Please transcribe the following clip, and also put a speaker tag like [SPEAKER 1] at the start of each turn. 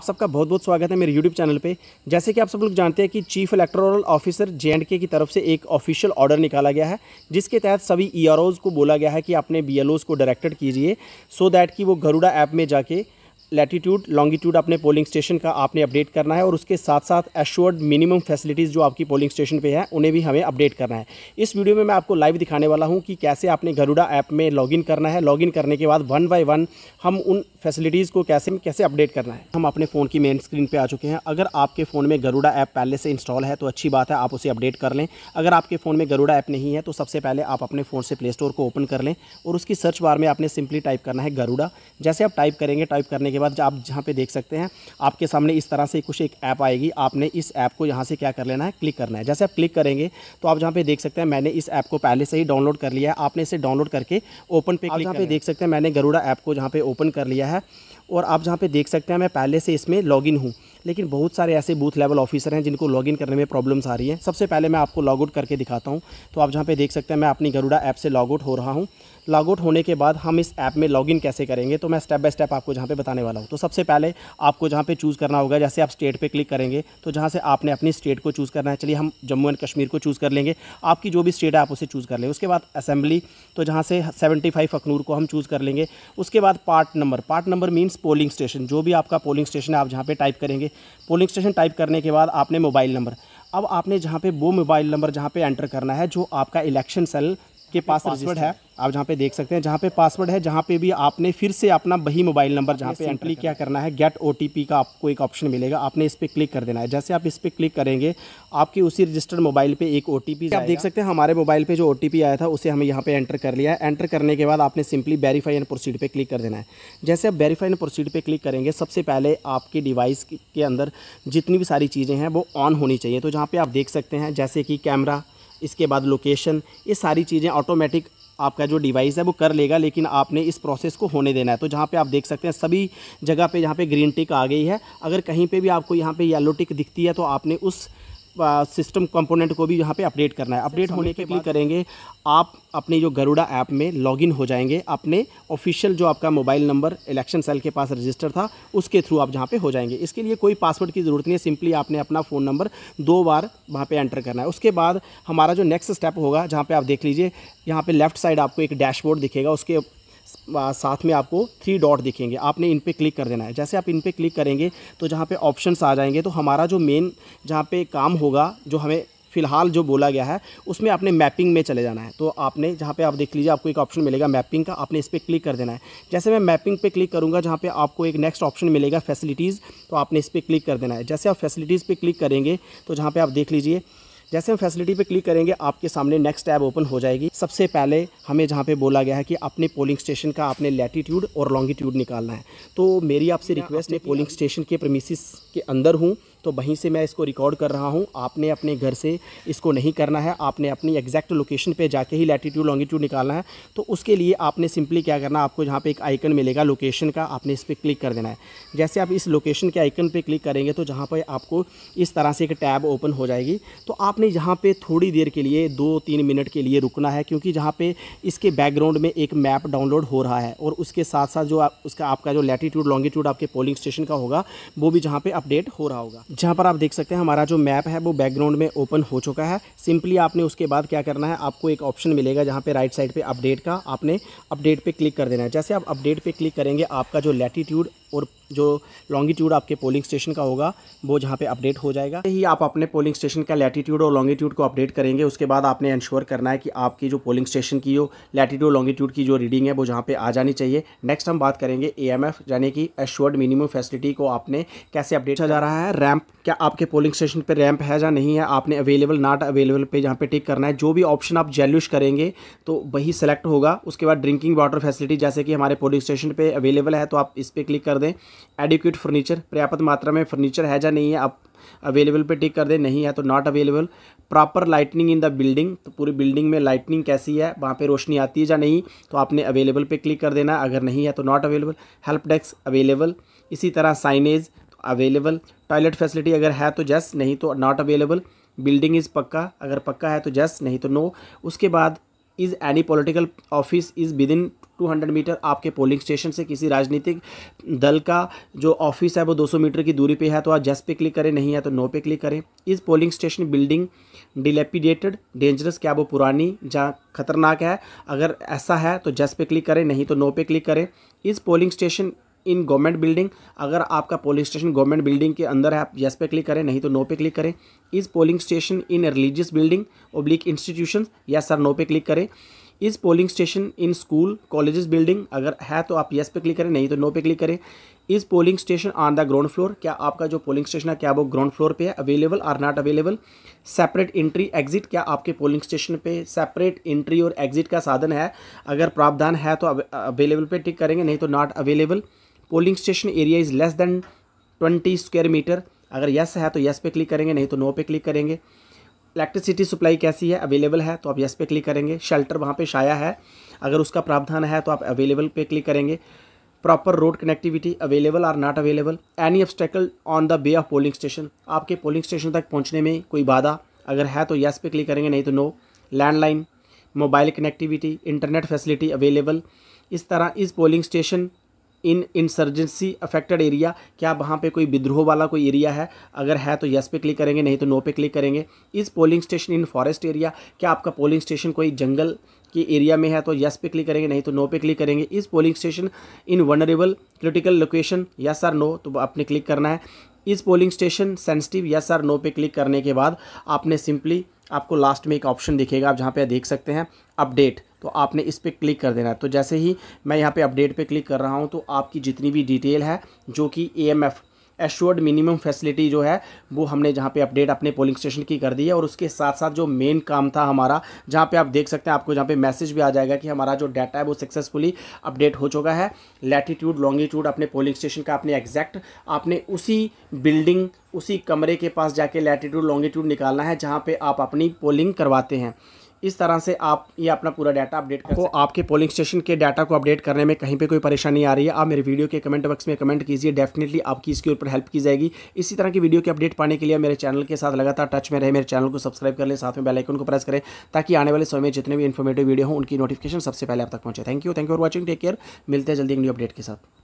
[SPEAKER 1] आप सबका बहुत बहुत स्वागत है मेरे YouTube चैनल पे जैसे कि आप सब लोग जानते हैं कि चीफ इलेक्टोरल ऑफिसर जे की तरफ से एक ऑफिशियल ऑर्डर निकाला गया है जिसके तहत सभी ई e को बोला गया है कि अपने बी को डायरेक्टेड कीजिए सो दैट कि वो गरुड़ा ऐप में जाके लैटीट्यूड लॉन्गिट्यूड अपने पोलिंग स्टेशन का आपने अपडेट करना है और उसके साथ साथ एश्योर्ड मिनिमम फैसिलिटीज़ जो आपकी पोलिंग स्टेशन पे है उन्हें भी हमें अपडेट करना है इस वीडियो में मैं आपको लाइव दिखाने वाला हूँ कि कैसे आपने गरुड़ा ऐप में लॉगिन करना है लॉगिन करने के बाद वन बाई वन हम उन फैसिलिटीज़ को कैसे कैसे अपडेट करना है हम अपने फ़ोन की मेन स्क्रीन पर आ चुके हैं अगर आपके फ़ोन में गरुड़ा ऐप पहले से इंस्टॉल है तो अच्छी बात है आप उसे अपडेट कर लें अगर आपके फ़ोन में गरुड़ा ऐप नहीं है तो सबसे पहले आप अपने फ़ोन से प्ले स्टोर को ओपन कर लें और उसकी सर्च बार में आपने सिंपली टाइप करना है गरुड़ा जैसे आप टाइप करेंगे टाइप करने के बाद आप जहाँ पे देख सकते हैं आपके सामने इस तरह से कुछ एक ऐप आएगी आपने इस ऐप को यहाँ से क्या कर लेना है क्लिक करना है जैसे आप क्लिक करेंगे तो आप जहाँ पे देख सकते हैं मैंने इस ऐप को पहले से ही डाउनलोड कर लिया है आपने इसे डाउनलोड करके ओपन पे यहाँ पे देख सकते हैं मैंने गरुड़ा ऐप को जहाँ पे ओपन कर लिया है और आप जहाँ पे देख सकते हैं मैं पहले से इसमें इन हूँ लेकिन बहुत सारे ऐसे बूथ लेवल ऑफिसर हैं जिनको लॉगिन करने में प्रॉब्लम्स आ रही हैं सबसे पहले मैं आपको लॉग आउट करके दिखाता हूँ तो आप जहाँ पर देख सकते हैं मैं अपनी गरुड़ा ऐप से लॉग आउट हो रहा हूँ लॉगआउट होने के बाद हम इस ऐप में लॉगिन कैसे करेंगे तो मैं स्टेप बाय स्टेप आपको जहाँ पे बताने वाला हूँ तो सबसे पहले आपको जहाँ पे चूज़ करना होगा जैसे आप स्टेट पे क्लिक करेंगे तो जहाँ से आपने अपनी स्टेट को चूज़ करना है चलिए हम जम्मू एंड कश्मीर को चूज़ कर लेंगे आपकी जो भी स्टेट है आप उसे चूज़ तो कर लेंगे उसके बाद असेंबली तो जहाँ से सेवेंटी फाइव अखनूर को हम चूज़ कर लेंगे उसके बाद part number part number means polling station जो भी आपका पोलिंग स्टेशन है आप जहाँ पर टाइप करेंगे पोलिंग स्टेशन टाइप करने के बाद आपने मोबाइल नंबर अब आपने जहाँ पे वो मोबाइल नंबर जहाँ पे एंटर करना है जो आपका इलेक्शन सेल के पास पासवर्ड है आप जहाँ पे देख सकते हैं जहाँ पे पासवर्ड है जहाँ पे भी आपने फिर से अपना वही मोबाइल नंबर जहाँ पे एंट्री क्या करना है गेट ओ का आपको एक ऑप्शन मिलेगा आपने इस पर क्लिक कर देना है जैसे आप इस पर क्लिक करेंगे आपके उसी रजिस्टर्ड मोबाइल पे एक ओ आप देख सकते हैं हमारे मोबाइल पे जो ओ आया था उसे हमें यहाँ पे एंटर कर लिया है एंटर करने के बाद आपने सिंपली वेरीफाई एंड प्रोसीड पर क्लिक कर देना है जैसे आप वेरीफाई एंड प्रोसीड पर क्लिक करेंगे सबसे पहले आपके डिवाइस के अंदर जितनी भी सारी चीज़ें हैं वो ऑन होनी चाहिए तो जहाँ पर आप देख सकते हैं जैसे कि कैमरा इसके बाद लोकेशन ये सारी चीज़ें ऑटोमेटिक आपका जो डिवाइस है वो कर लेगा लेकिन आपने इस प्रोसेस को होने देना है तो जहाँ पे आप देख सकते हैं सभी जगह पे जहाँ पे ग्रीन टिक आ गई है अगर कहीं पे भी आपको यहाँ पे येलो टिक दिखती है तो आपने उस सिस्टम कंपोनेंट को भी यहाँ पे अपडेट करना है अपडेट होने के लिए करेंगे आप अपने जो गरुड़ा ऐप में लॉगिन हो जाएंगे अपने ऑफिशियल जो आपका मोबाइल नंबर इलेक्शन सेल के पास रजिस्टर था उसके थ्रू आप जहाँ पे हो जाएंगे इसके लिए कोई पासवर्ड की ज़रूरत नहीं है सिंपली आपने अपना फ़ोन नंबर दो बार वहाँ पर एंटर करना है उसके बाद हमारा जो नेक्स्ट स्टेप होगा जहाँ पर आप देख लीजिए यहाँ पर लेफ्ट साइड आपको एक डैशबोर्ड दिखेगा उसके साथ में आपको थ्री डॉट दिखेंगे आपने इन पर क्लिक कर देना है जैसे आप इन पर क्लिक करेंगे तो जहाँ पे ऑप्शन आ जाएंगे तो हमारा जो मेन जहाँ पे काम होगा जो हमें फ़िलहाल जो बोला गया है उसमें आपने मैपिंग में चले जाना है तो आपने जहाँ पे आप देख लीजिए आपको एक ऑप्शन मिलेगा मैपिंग का आपने इस पर क्लिक कर देना है जैसे मैं मैपिंग पे क्लिक करूँगा जहाँ पे आपको एक नेक्स्ट ऑप्शन मिलेगा फैसिलिटीज़ तो आपने इस पर क्लिक कर देना है जैसे आप फैसिलिटीज़ पर क्लिक करेंगे तो जहाँ पर आप देख लीजिए जैसे हम फैसिलिटी पे क्लिक करेंगे आपके सामने नेक्स्ट टैब ओपन हो जाएगी सबसे पहले हमें जहाँ पे बोला गया है कि अपने पोलिंग स्टेशन का आपने लैटीट्यूड और लॉन्गिट्यूड निकालना है तो मेरी आपसे रिक्वेस्ट है पोलिंग स्टेशन के प्रमिसिस के अंदर हूँ तो वहीं से मैं इसको रिकॉर्ड कर रहा हूँ आपने अपने घर से इसको नहीं करना है आपने अपनी एग्जैक्ट लोकेशन पर जाके ही लैटीट्यूड लॉन्गिट्यूड निकालना है तो उसके लिए आपने सिंपली क्या करना आपको जहाँ पर एक आइकन मिलेगा लोकेशन का आपने इस पर क्लिक कर देना है जैसे आप इस लोकेशन के आइकन पर क्लिक करेंगे तो जहाँ पर आपको इस तरह से एक टैब ओपन हो जाएगी तो आपने यहाँ पर थोड़ी देर के लिए दो तीन मिनट के लिए रुकना है क्योंकि जहाँ पे इसके बैकग्राउंड में एक मैप डाउनलोड हो रहा है और उसके साथ साथ जो उसका आपका जो लैटीट्यूड लॉन्गिट्यूड आपके पोलिंग स्टेशन का होगा वो भी जहाँ पे अपडेट हो रहा होगा जहाँ पर आप देख सकते हैं हमारा जो मैप है वो बैकग्राउंड में ओपन हो चुका है सिंपली आपने उसके बाद क्या करना है आपको एक ऑप्शन मिलेगा जहाँ पे राइट साइड पे अपडेट का आपने अपडेट पे क्लिक कर देना है जैसे आप अपडेट पे क्लिक करेंगे आपका जो लैटीट्यूड और जो लॉन्गिट्यूड आपके पोलिंग स्टेशन का होगा वो जहाँ पे अपडेट हो जाएगा ही आप अपने पोलिंग स्टेशन का लैटीट्यूड और लॉन्गिट्यूड को अपडेट करेंगे उसके बाद आपने इन्श्योर करना है कि आपकी जो पोलिंग स्टेशन की जो लैटीट्यूड लॉन्गिट्यूड की जो रीडिंग है वो जहाँ पे आ जानी चाहिए नेक्स्ट हम बात करेंगे ए यानी कि एश्योर्ड मिनिमम फैसिलिटी को आपने कैसे अपडेट किया जा रहा है रैम्प क्या आपके पोलिंग स्टेशन पर रैम्प है या नहीं है आपने अवेलेबल नॉट अवेलेबल पर जहाँ पे टिक करना है जो भी ऑप्शन आप जेल्यूश करेंगे तो वही सेलेक्ट होगा उसके बाद ड्रिंकिंग वाटर फैसिलिटी जैसे कि हमारे पोलिंग स्टेशन पर अवेलेबल है तो आप इस पर क्लिक कर दें एडिक्यूट फर्नीचर पर्याप्त मात्रा में फर्नीचर है या नहीं है आप अवेलेबल पे टिक कर दें नहीं है तो not available proper lightning in the building तो पूरी बिल्डिंग में लाइटनिंग कैसी है वहाँ पे रोशनी आती है या नहीं तो आपने अवेलेबल पे क्लिक कर देना अगर नहीं है तो not available help desk available इसी तरह साइनेज अवेलेबल टॉयलेट फैसिलिटी अगर है तो जस्ट नहीं तो नॉट अवेलेबल बिल्डिंग इज़ पक्का अगर पक्का है तो जस्ट नहीं तो नो उसके बाद is any political office is within 200 metre आपके पोलिंग स्टेशन से किसी राजनीतिक दल का जो ऑफिस है वो 200 मीटर की दूरी पे है तो आप जस पे क्लिक करें नहीं है तो नो पे क्लिक करें is polling station building dilapidated dangerous क्या वो पुरानी जहाँ खतरनाक है अगर ऐसा है तो जस पे क्लिक करें नहीं तो नो पे क्लिक करें is polling station in government building अगर आपका पोलिंग स्टेशन गवर्नमेंट बिल्डिंग के अंदर है आप यस पे क्लिक करें नहीं तो नो पे क्लिक करें is polling station in religious building oblique institution या सर नो पे क्लिक करें is polling station in school college building अगर है तो आप येस पे क्लिक करें नहीं तो नो पे क्लिक करें is polling station on the ground floor क्या आपका जो पोलिंग स्टेशन है क्या वो ग्राउंड फ्लोर पे है available or not available separate entry exit क्या आपके पोलिंग स्टेशन पे सेपरेट इंट्री और एग्जिट का साधन है अगर प्रावधान है तो अवेलेबल पे टिक करेंगे नहीं तो not available polling station area is less than twenty square metre अगर यस है तो यस पे क्लिक करेंगे नहीं तो नो पे क्लिक करेंगे इलेक्ट्रिसिटी सप्लाई कैसी है अवेलेबल है तो आप यस पे क्लिक करेंगे शेल्टर वहाँ पे शाया है अगर उसका प्रावधान है तो आप अवेलेबल पे क्लिक करेंगे proper road connectivity available or not available any obstacle on the way of polling station आपके पोलिंग स्टेशन तक पहुँचने में कोई बाधा अगर है तो यस पे क्लिक करेंगे नहीं तो no landline mobile connectivity internet facility available इस तरह is polling station in insurgency affected area क्या वहाँ पे कोई विद्रोह वाला कोई एरिया है अगर है तो यस पे क्लिक करेंगे नहीं तो नो पे क्लिक करेंगे is polling station in forest area क्या आपका पोलिंग स्टेशन कोई जंगल के एरिया में है तो यस पे क्लिक करेंगे नहीं तो नो पे क्लिक करेंगे is polling station in vulnerable critical location yes or no तो आपने क्लिक करना है is polling station sensitive yes or no पे क्लिक करने के बाद आपने सिंपली आपको लास्ट में एक ऑप्शन दिखेगा आप जहाँ पे देख सकते हैं अपडेट तो आपने इस पर क्लिक कर देना है तो जैसे ही मैं यहाँ पे अपडेट पे क्लिक कर रहा हूँ तो आपकी जितनी भी डिटेल है जो कि A M F assured minimum facility जो है वो हमने जहाँ पे अपडेट अपने पोलिंग स्टेशन की कर दी है और उसके साथ साथ जो मेन काम था हमारा जहाँ पे आप देख सकते हैं आपको जहाँ पे मैसेज भी आ जाएगा कि हमारा जो डाटा है वो सक्सेसफुली अपडेट हो चुका है लैटीट्यूड लॉन्गिट्यूड अपने पोलिंग स्टेशन का अपने एग्जैक्ट आपने उसी बिल्डिंग उसी कमरे के पास जाके लैटीट्यूड लॉन्गिट्यूड निकालना है जहाँ पर आप अपनी पोलिंग करवाते हैं इस तरह से आप ये अपना पूरा डाटा अपडेट करो आपके पोलिंग स्टेशन के डाटा को अपडेट करने में कहीं पे कोई परेशानी आ रही है आप मेरे वीडियो के कमेंट बॉक्स में कमेंट कीजिए डेफिनेटली आपकी इसके ऊपर हेल्प की जाएगी इसी तरह की वीडियो के अपडेट पाने के लिए मेरे चैनल के साथ लगातार टच में रहे मेरे चैनल को सब्सक्राइब कर ले साथ में बेलाइकन को प्रेस करें ताकि आने वाले समय में जितने भी इन्फॉर्मेटिव वीडियो हो उनकी नोटिफिकेशन सबसे पहले आप तक पहुँचे thank you thank you for watching take care मिलते हैं जल्दी न्यू अपडेट के साथ